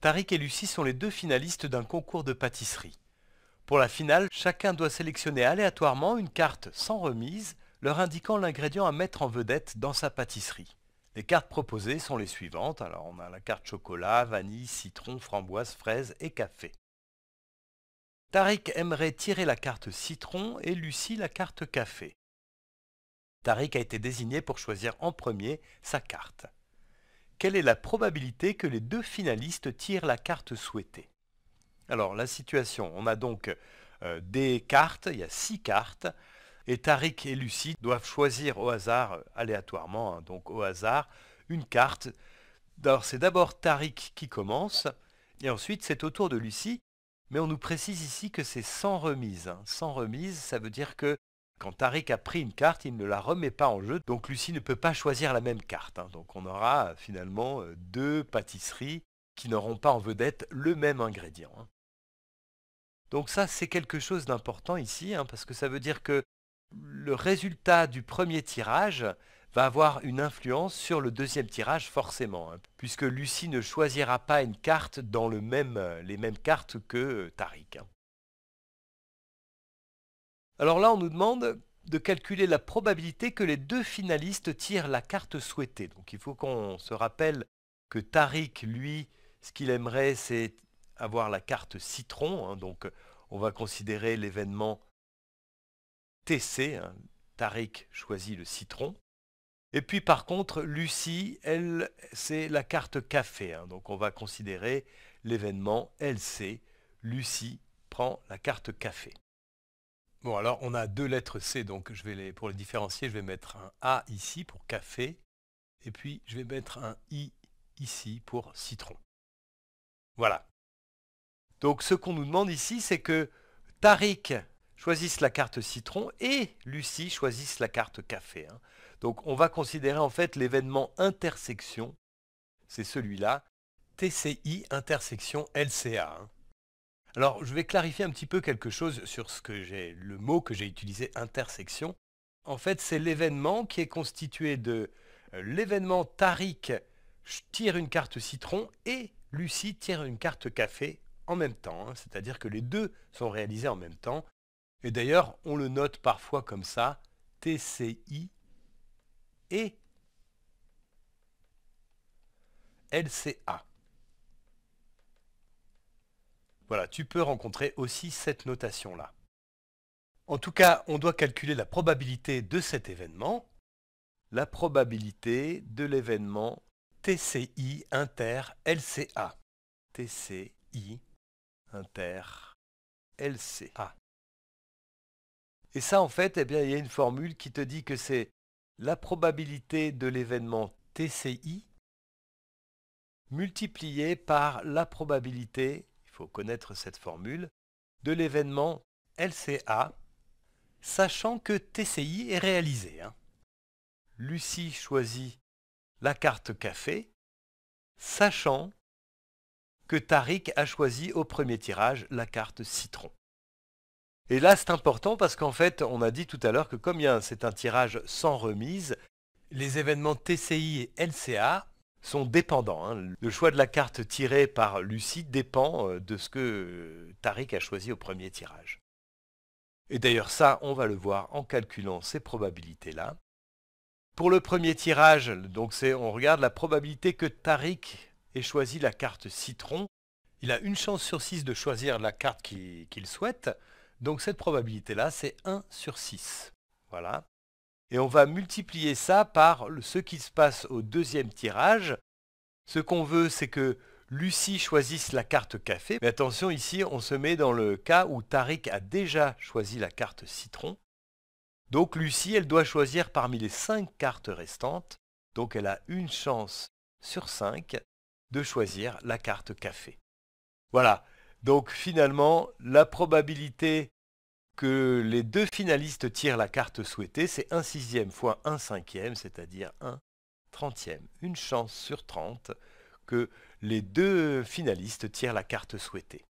Tariq et Lucie sont les deux finalistes d'un concours de pâtisserie. Pour la finale, chacun doit sélectionner aléatoirement une carte sans remise, leur indiquant l'ingrédient à mettre en vedette dans sa pâtisserie. Les cartes proposées sont les suivantes. Alors on a la carte chocolat, vanille, citron, framboise, fraise et café. Tariq aimerait tirer la carte citron et Lucie la carte café. Tariq a été désigné pour choisir en premier sa carte quelle est la probabilité que les deux finalistes tirent la carte souhaitée Alors la situation, on a donc euh, des cartes, il y a six cartes, et Tariq et Lucie doivent choisir au hasard, euh, aléatoirement, hein, donc au hasard, une carte. Alors c'est d'abord Tariq qui commence, et ensuite c'est au tour de Lucie, mais on nous précise ici que c'est sans remise. Hein. Sans remise, ça veut dire que quand Tariq a pris une carte, il ne la remet pas en jeu, donc Lucie ne peut pas choisir la même carte. Hein. Donc on aura euh, finalement euh, deux pâtisseries qui n'auront pas en vedette le même ingrédient. Hein. Donc ça, c'est quelque chose d'important ici, hein, parce que ça veut dire que le résultat du premier tirage va avoir une influence sur le deuxième tirage forcément, puisque Lucie ne choisira pas une carte dans le même, euh, les mêmes cartes que Tariq. Alors là, on nous demande de calculer la probabilité que les deux finalistes tirent la carte souhaitée. Donc il faut qu'on se rappelle que Tariq, lui, ce qu'il aimerait, c'est avoir la carte citron. Hein. donc on va considérer l'événement TC. Hein. Tariq choisit le citron. Et puis par contre, Lucie, elle, c'est la carte café. Hein. donc on va considérer l'événement LC. Lucie prend la carte café. Bon, alors on a deux lettres C, donc je vais les, pour les différencier, je vais mettre un A ici pour café, et puis je vais mettre un I ici pour citron. Voilà. Donc ce qu'on nous demande ici, c'est que Tariq choisisse la carte citron et Lucie choisisse la carte café. Hein. Donc on va considérer en fait l'événement intersection, c'est celui-là, TCI intersection LCA. Hein. Alors, je vais clarifier un petit peu quelque chose sur ce que j'ai, le mot que j'ai utilisé, intersection. En fait, c'est l'événement qui est constitué de euh, l'événement Tariq tire une carte citron et Lucie tire une carte café en même temps. Hein. C'est-à-dire que les deux sont réalisés en même temps. Et d'ailleurs, on le note parfois comme ça, TCI et LCA. Voilà, tu peux rencontrer aussi cette notation-là. En tout cas, on doit calculer la probabilité de cet événement, la probabilité de l'événement TCI inter LCA. TCI inter LCA. Et ça, en fait, eh bien, il y a une formule qui te dit que c'est la probabilité de l'événement TCI multipliée par la probabilité connaître cette formule, de l'événement LCA, sachant que TCI est réalisé. Hein. Lucie choisit la carte café, sachant que Tariq a choisi au premier tirage la carte citron. Et là, c'est important parce qu'en fait, on a dit tout à l'heure que comme c'est un tirage sans remise, les événements TCI et LCA sont dépendants. Hein. Le choix de la carte tirée par Lucie dépend euh, de ce que euh, Tariq a choisi au premier tirage. Et d'ailleurs ça, on va le voir en calculant ces probabilités-là. Pour le premier tirage, donc on regarde la probabilité que Tariq ait choisi la carte citron. Il a une chance sur 6 de choisir la carte qu'il souhaite. Donc cette probabilité-là, c'est 1 sur 6. Voilà. Et on va multiplier ça par ce qui se passe au deuxième tirage. Ce qu'on veut, c'est que Lucie choisisse la carte café. Mais attention, ici, on se met dans le cas où Tariq a déjà choisi la carte citron. Donc Lucie, elle doit choisir parmi les 5 cartes restantes. Donc elle a une chance sur 5 de choisir la carte café. Voilà, donc finalement, la probabilité que les deux finalistes tirent la carte souhaitée, c'est 1 sixième fois 1 cinquième, c'est-à-dire 1 trentième. Une chance sur trente que les deux finalistes tirent la carte souhaitée.